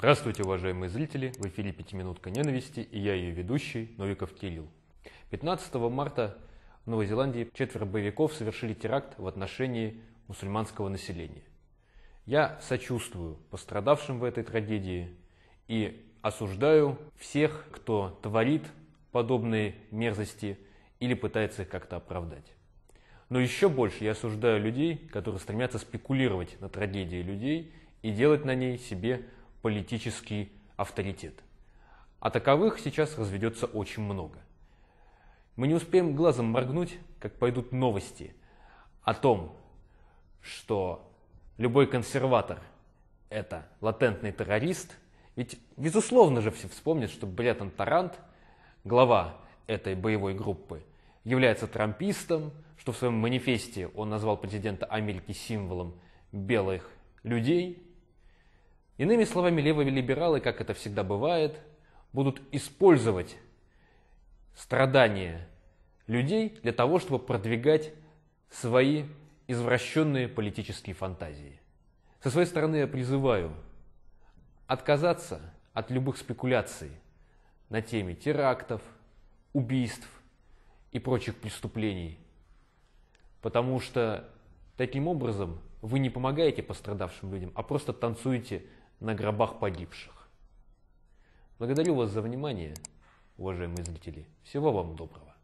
Здравствуйте, уважаемые зрители! В эфире «Пятиминутка ненависти» и я ее ведущий Новиков Кирилл. 15 марта в Новой Зеландии четверо боевиков совершили теракт в отношении мусульманского населения. Я сочувствую пострадавшим в этой трагедии и осуждаю всех, кто творит подобные мерзости или пытается их как-то оправдать. Но еще больше я осуждаю людей, которые стремятся спекулировать на трагедии людей и делать на ней себе политический авторитет. А таковых сейчас разведется очень много. Мы не успеем глазом моргнуть, как пойдут новости о том, что любой консерватор – это латентный террорист. Ведь, безусловно же, все вспомнят, что Бреттон Тарант, глава этой боевой группы, является трампистом, что в своем манифесте он назвал президента Америки символом белых людей – Иными словами, левые либералы, как это всегда бывает, будут использовать страдания людей для того, чтобы продвигать свои извращенные политические фантазии. Со своей стороны я призываю отказаться от любых спекуляций на теме терактов, убийств и прочих преступлений, потому что таким образом вы не помогаете пострадавшим людям, а просто танцуете на гробах погибших. Благодарю вас за внимание, уважаемые зрители. Всего вам доброго.